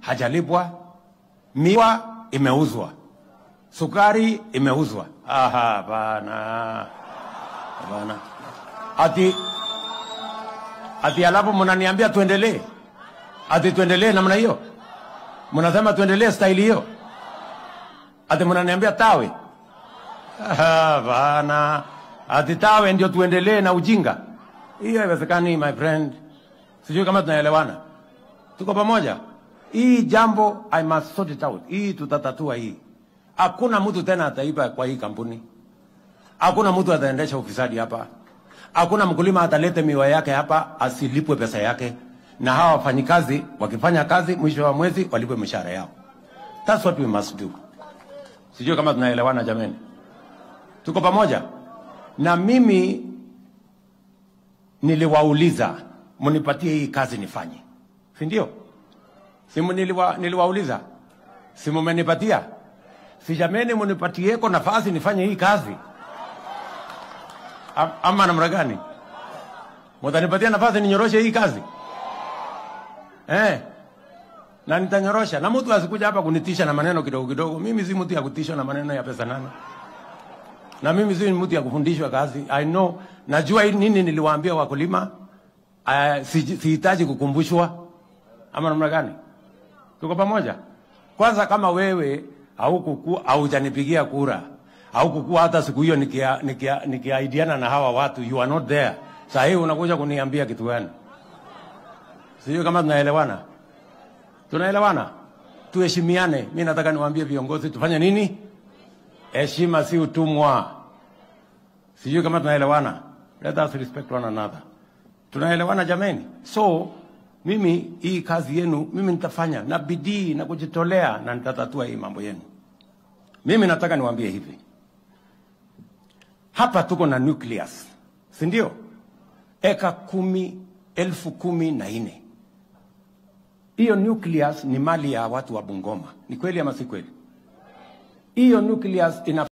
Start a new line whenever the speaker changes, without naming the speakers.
hajalipwa, miwa imeuzwa, sukari imeuzwa. Aha, bana bana, ati ati, alafu mnaniambia tuendelee, ati tuendelee namna hiyo, mnasema tuendelee staili hiyo, ati mnaniambia tawe. Aha, bana, ati tawe ndio tuendelee na ujinga? Hiyo haiwezekani my friend. Sijui kama tunaelewana, tuko pamoja hii jambo I must sort it out. Hii tutatatua hii. Hakuna mtu tena ataiba kwa hii kampuni. Hakuna mtu ataendesha ufisadi hapa. Hakuna mkulima atalete miwa yake hapa asilipwe pesa yake, na hawa wafanyikazi wakifanya kazi, mwisho wa mwezi walipwe mishahara yao. That's what we must do. Sijui kama tunaelewana jameni, tuko pamoja? Na mimi niliwauliza mnipatie hii kazi nifanye, si ndio? simu niliwa, niliwauliza simu mmenipatia sijameni jameni munipatieko nafasi nifanye hii kazi Am, ama namna gani mutanipatia nafasi ninyoroshe hii kazi eh na nitanyorosha na mtu asikuja hapa kunitisha na maneno kidogo kidogo mimi si mtu ya kutishwa na maneno ya pesa nane na mimi si mtu ya kufundishwa kazi i know najua nini niliwaambia wakulima uh, sihitaji si kukumbushwa ama namna gani Tuko pamoja? Kwanza, kama wewe haukuku haujanipigia kura haukukuwa hata siku hiyo nikiaidiana nikia, nikia na hawa watu, you are not there. Saa hii unakuja kuniambia kitu gani? Sijui kama tunaelewana. Tunaelewana, tuheshimiane. Mi nataka niwaambie viongozi tufanye nini? Heshima si utumwa. Sijui kama tunaelewana. Let us respect one another. Tunaelewana jameni? So mimi hii kazi yenu mimi nitafanya na bidii na kujitolea na nitatatua hii mambo yenu. Mimi nataka niwaambie hivi, hapa tuko na nucleus, si ndio? Eka kumi elfu kumi na nne. Hiyo nucleus ni mali ya watu wa Bungoma, ni kweli ama si kweli? Hiyo nucleus ina